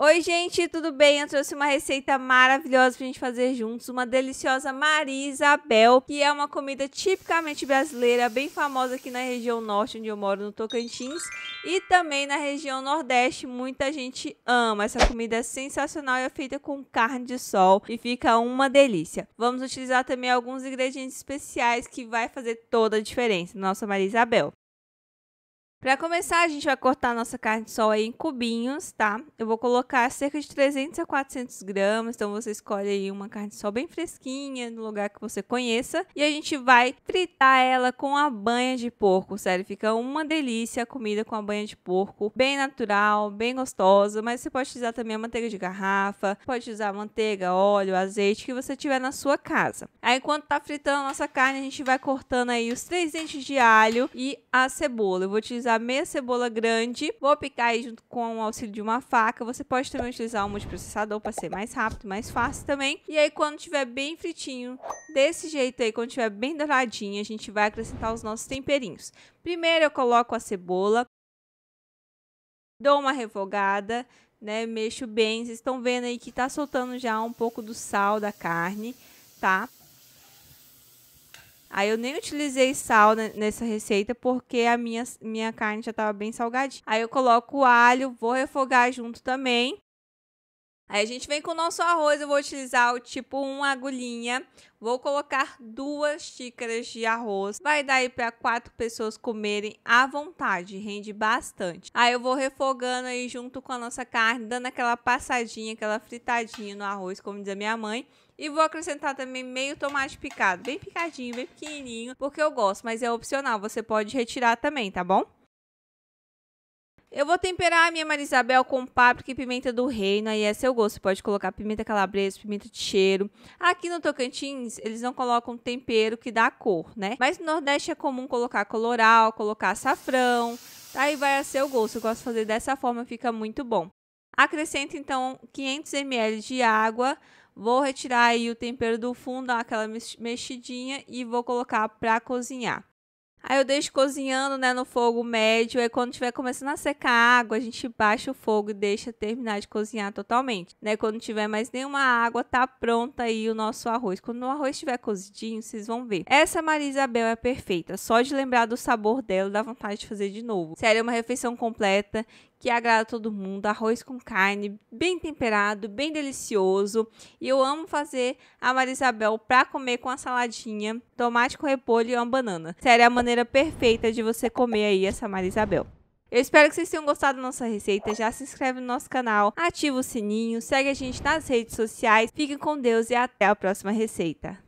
Oi, gente, tudo bem? Eu trouxe uma receita maravilhosa pra gente fazer juntos, uma deliciosa Maria Isabel, que é uma comida tipicamente brasileira, bem famosa aqui na região norte, onde eu moro, no Tocantins, e também na região nordeste, muita gente ama. Essa comida é sensacional e é feita com carne de sol e fica uma delícia. Vamos utilizar também alguns ingredientes especiais que vai fazer toda a diferença na nossa Maria Isabel. Para começar, a gente vai cortar a nossa carne de sol aí em cubinhos, tá? Eu vou colocar cerca de 300 a 400 gramas, então você escolhe aí uma carne de sol bem fresquinha, no lugar que você conheça. E a gente vai fritar ela com a banha de porco, sério, fica uma delícia a comida com a banha de porco. Bem natural, bem gostosa, mas você pode usar também a manteiga de garrafa, pode usar manteiga, óleo, azeite, que você tiver na sua casa. Aí, enquanto tá fritando a nossa carne, a gente vai cortando aí os três dentes de alho e a cebola. Eu vou utilizar utilizar meia cebola grande. Vou picar aí junto com o auxílio de uma faca. Você pode também utilizar um multiprocessador para ser mais rápido, mais fácil também. E aí quando tiver bem fritinho, desse jeito aí, quando tiver bem douradinho, a gente vai acrescentar os nossos temperinhos. Primeiro eu coloco a cebola. Dou uma refogada, né? Mexo bem. Vocês estão vendo aí que tá soltando já um pouco do sal da carne, tá? Aí eu nem utilizei sal nessa receita porque a minha, minha carne já estava bem salgadinha. Aí eu coloco o alho, vou refogar junto também. Aí a gente vem com o nosso arroz, eu vou utilizar o tipo 1 agulhinha, vou colocar duas xícaras de arroz, vai dar aí para quatro pessoas comerem à vontade, rende bastante. Aí eu vou refogando aí junto com a nossa carne, dando aquela passadinha, aquela fritadinha no arroz, como diz a minha mãe, e vou acrescentar também meio tomate picado, bem picadinho, bem pequenininho, porque eu gosto, mas é opcional, você pode retirar também, tá bom? Eu vou temperar a minha Marisabel com páprica e pimenta do reino, aí é seu gosto. Você pode colocar pimenta calabresa, pimenta de cheiro. Aqui no Tocantins, eles não colocam tempero que dá cor, né? Mas no Nordeste é comum colocar coloral, colocar açafrão. Aí vai a seu gosto. Eu gosto de fazer dessa forma, fica muito bom. Acrescento então 500 ml de água. Vou retirar aí o tempero do fundo, dar aquela mexidinha e vou colocar para cozinhar. Aí eu deixo cozinhando, né, no fogo médio. Aí quando tiver começando a secar a água, a gente baixa o fogo e deixa terminar de cozinhar totalmente, né? Quando tiver mais nenhuma água, tá pronta aí o nosso arroz. Quando o arroz estiver cozidinho, vocês vão ver. Essa Maria Isabel é perfeita. Só de lembrar do sabor dela, dá vontade de fazer de novo. Sério, é uma refeição completa que agrada todo mundo, arroz com carne, bem temperado, bem delicioso. E eu amo fazer a Marisabel para comer com a saladinha, tomate com repolho e uma banana. Sério, é a maneira perfeita de você comer aí essa Marisabel. Eu espero que vocês tenham gostado da nossa receita. Já se inscreve no nosso canal, ativa o sininho, segue a gente nas redes sociais. Fiquem com Deus e até a próxima receita.